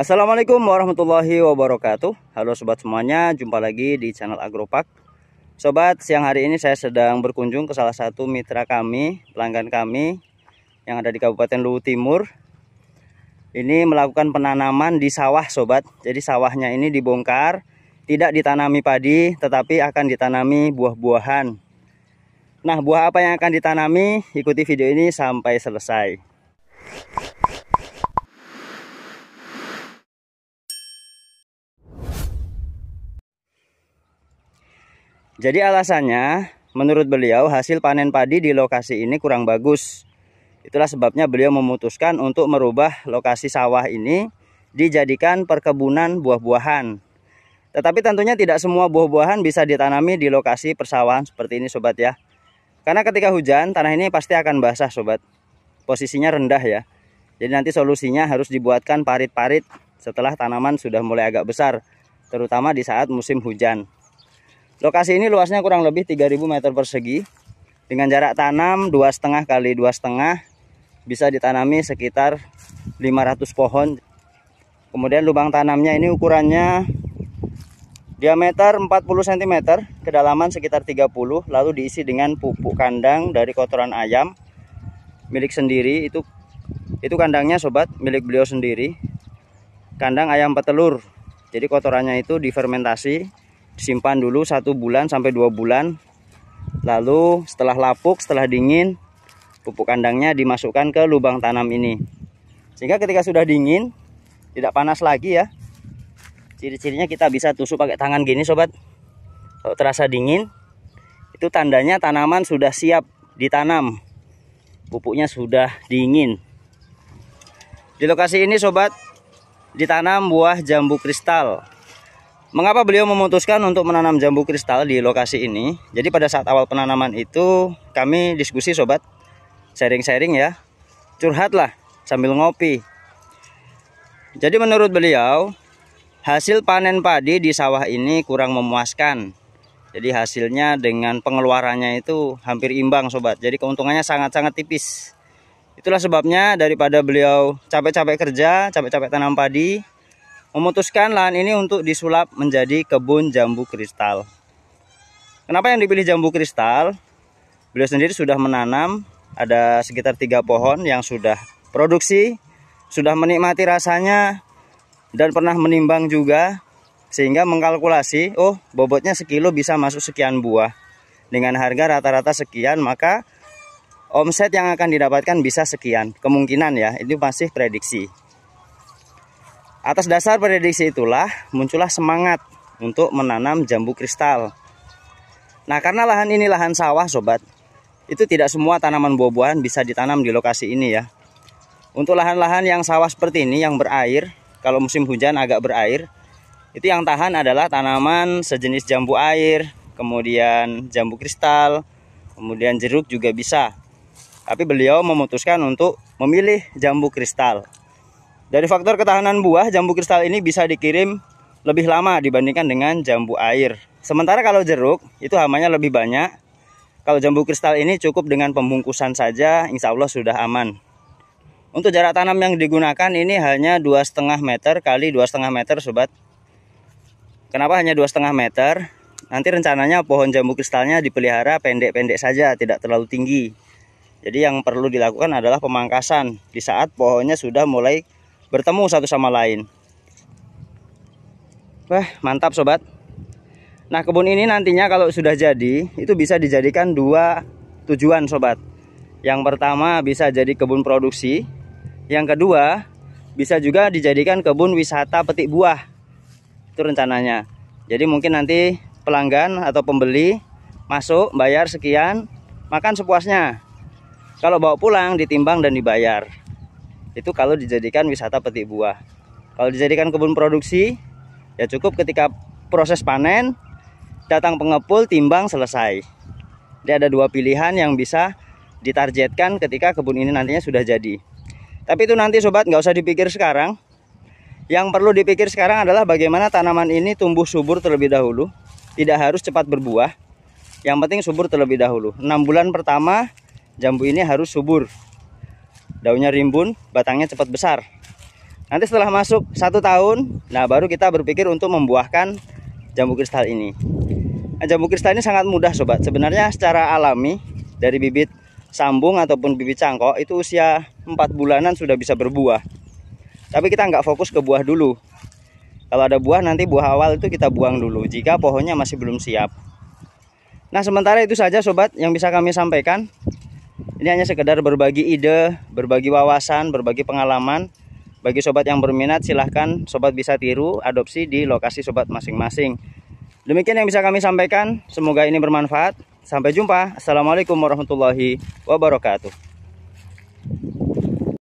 Assalamualaikum warahmatullahi wabarakatuh Halo sobat semuanya jumpa lagi di channel Agropak Sobat siang hari ini saya sedang berkunjung ke salah satu mitra kami pelanggan kami yang ada di Kabupaten Luwu Timur ini melakukan penanaman di sawah sobat jadi sawahnya ini dibongkar tidak ditanami padi tetapi akan ditanami buah-buahan Nah, buah apa yang akan ditanami? Ikuti video ini sampai selesai. Jadi alasannya menurut beliau hasil panen padi di lokasi ini kurang bagus. Itulah sebabnya beliau memutuskan untuk merubah lokasi sawah ini dijadikan perkebunan buah-buahan. Tetapi tentunya tidak semua buah-buahan bisa ditanami di lokasi persawahan seperti ini sobat ya. Karena ketika hujan tanah ini pasti akan basah sobat. Posisinya rendah ya. Jadi nanti solusinya harus dibuatkan parit-parit setelah tanaman sudah mulai agak besar. Terutama di saat musim hujan. Lokasi ini luasnya kurang lebih 3000 meter persegi dengan jarak tanam dua setengah kali dua setengah bisa ditanami sekitar 500 pohon. Kemudian lubang tanamnya ini ukurannya diameter 40 cm, kedalaman sekitar 30, lalu diisi dengan pupuk kandang dari kotoran ayam milik sendiri. Itu itu kandangnya sobat milik beliau sendiri. Kandang ayam petelur. Jadi kotorannya itu difermentasi Simpan dulu satu bulan sampai dua bulan lalu setelah lapuk setelah dingin pupuk kandangnya dimasukkan ke lubang tanam ini sehingga ketika sudah dingin tidak panas lagi ya ciri-cirinya kita bisa tusuk pakai tangan gini sobat kalau terasa dingin itu tandanya tanaman sudah siap ditanam pupuknya sudah dingin di lokasi ini sobat ditanam buah jambu kristal Mengapa beliau memutuskan untuk menanam jambu kristal di lokasi ini? Jadi pada saat awal penanaman itu kami diskusi sobat, sharing-sharing ya, curhatlah sambil ngopi. Jadi menurut beliau, hasil panen padi di sawah ini kurang memuaskan. Jadi hasilnya dengan pengeluarannya itu hampir imbang sobat. Jadi keuntungannya sangat-sangat tipis. Itulah sebabnya daripada beliau capek-capek kerja, capek-capek tanam padi, memutuskan lahan ini untuk disulap menjadi kebun jambu kristal. Kenapa yang dipilih jambu kristal? Beliau sendiri sudah menanam ada sekitar tiga pohon yang sudah produksi, sudah menikmati rasanya dan pernah menimbang juga sehingga mengkalkulasi, oh bobotnya sekilo bisa masuk sekian buah. Dengan harga rata-rata sekian maka omset yang akan didapatkan bisa sekian. Kemungkinan ya, itu masih prediksi. Atas dasar prediksi itulah muncullah semangat untuk menanam jambu kristal. Nah, karena lahan ini lahan sawah, sobat, itu tidak semua tanaman buah-buahan bisa ditanam di lokasi ini ya. Untuk lahan-lahan yang sawah seperti ini yang berair, kalau musim hujan agak berair, itu yang tahan adalah tanaman sejenis jambu air, kemudian jambu kristal, kemudian jeruk juga bisa. Tapi beliau memutuskan untuk memilih jambu kristal dari faktor ketahanan buah, jambu kristal ini bisa dikirim lebih lama dibandingkan dengan jambu air. Sementara kalau jeruk, itu hamanya lebih banyak. Kalau jambu kristal ini cukup dengan pembungkusan saja, insya Allah sudah aman. Untuk jarak tanam yang digunakan ini hanya 2,5 meter kali 2,5 meter sobat. Kenapa hanya 2,5 meter? Nanti rencananya pohon jambu kristalnya dipelihara pendek-pendek saja, tidak terlalu tinggi. Jadi yang perlu dilakukan adalah pemangkasan di saat pohonnya sudah mulai bertemu satu sama lain. Wah, mantap sobat. Nah, kebun ini nantinya kalau sudah jadi, itu bisa dijadikan dua tujuan sobat. Yang pertama bisa jadi kebun produksi, yang kedua bisa juga dijadikan kebun wisata petik buah. Itu rencananya. Jadi mungkin nanti pelanggan atau pembeli masuk, bayar sekian, makan sepuasnya. Kalau bawa pulang ditimbang dan dibayar itu kalau dijadikan wisata petik buah kalau dijadikan kebun produksi ya cukup ketika proses panen datang pengepul timbang selesai jadi ada dua pilihan yang bisa ditargetkan ketika kebun ini nantinya sudah jadi tapi itu nanti sobat nggak usah dipikir sekarang yang perlu dipikir sekarang adalah bagaimana tanaman ini tumbuh subur terlebih dahulu tidak harus cepat berbuah yang penting subur terlebih dahulu 6 bulan pertama jambu ini harus subur daunnya rimbun, batangnya cepat besar. Nanti setelah masuk satu tahun, nah baru kita berpikir untuk membuahkan jambu kristal ini. Nah, jambu kristal ini sangat mudah sobat. Sebenarnya secara alami dari bibit sambung ataupun bibit cangkok itu usia 4 bulanan sudah bisa berbuah. Tapi kita nggak fokus ke buah dulu. Kalau ada buah nanti buah awal itu kita buang dulu jika pohonnya masih belum siap. Nah sementara itu saja sobat yang bisa kami sampaikan. Ini hanya sekedar berbagi ide, berbagi wawasan, berbagi pengalaman. Bagi sobat yang berminat silahkan sobat bisa tiru adopsi di lokasi sobat masing-masing. Demikian yang bisa kami sampaikan. Semoga ini bermanfaat. Sampai jumpa. Assalamualaikum warahmatullahi wabarakatuh.